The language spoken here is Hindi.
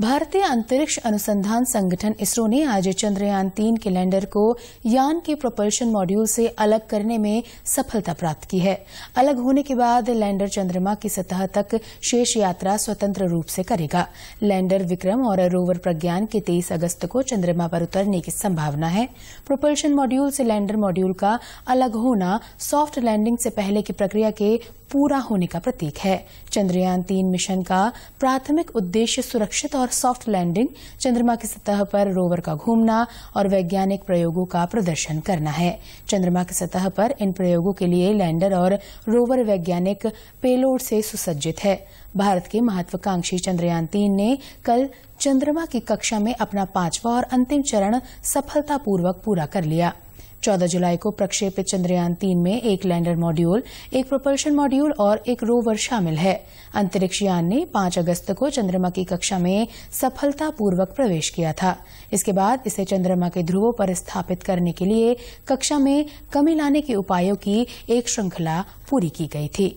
भारतीय अंतरिक्ष अनुसंधान संगठन इसरो ने आज चंद्रयान तीन के लैंडर को यान के प्रोपल्शन मॉड्यूल से अलग करने में सफलता प्राप्त की है अलग होने के बाद लैंडर चंद्रमा की सतह तक शेष यात्रा स्वतंत्र रूप से करेगा लैंडर विक्रम और रोवर प्रज्ञान के तेईस अगस्त को चंद्रमा पर उतरने की संभावना है प्रोपल्शन मॉड्यूल से लैंडर मॉड्यूल का अलग होना सॉफ्ट लैंडिंग से पहले की प्रक्रिया के पूरा होने का प्रतीक है चंद्रयान तीन मिशन का प्राथमिक उद्देश्य सुरक्षित और और सॉफ्ट लैंडिंग चंद्रमा की सतह पर रोवर का घूमना और वैज्ञानिक प्रयोगों का प्रदर्शन करना है चंद्रमा की सतह पर इन प्रयोगों के लिए लैंडर और रोवर वैज्ञानिक पेलोड से सुसज्जित है भारत के महत्वाकांक्षी चंद्रयान तीन ने कल चंद्रमा की कक्षा में अपना पांचवा और अंतिम चरण सफलतापूर्वक पूरा कर लिया 14 जुलाई को प्रक्षेपित चंद्रयान तीन में एक लैंडर मॉड्यूल एक प्रोपल्शन मॉड्यूल और एक रोवर शामिल है अंतरिक्ष यान ने 5 अगस्त को चंद्रमा की कक्षा में सफलतापूर्वक प्रवेश किया था इसके बाद इसे चंद्रमा के ध्रुवों पर स्थापित करने के लिए कक्षा में कमी लाने के उपायों की एक श्रृंखला पूरी की गई थी